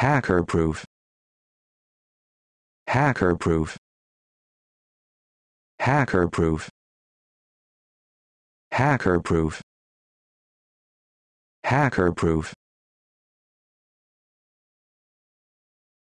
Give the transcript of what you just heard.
Hacker proof. Hacker proof. Hacker proof. Hacker proof. Hacker proof.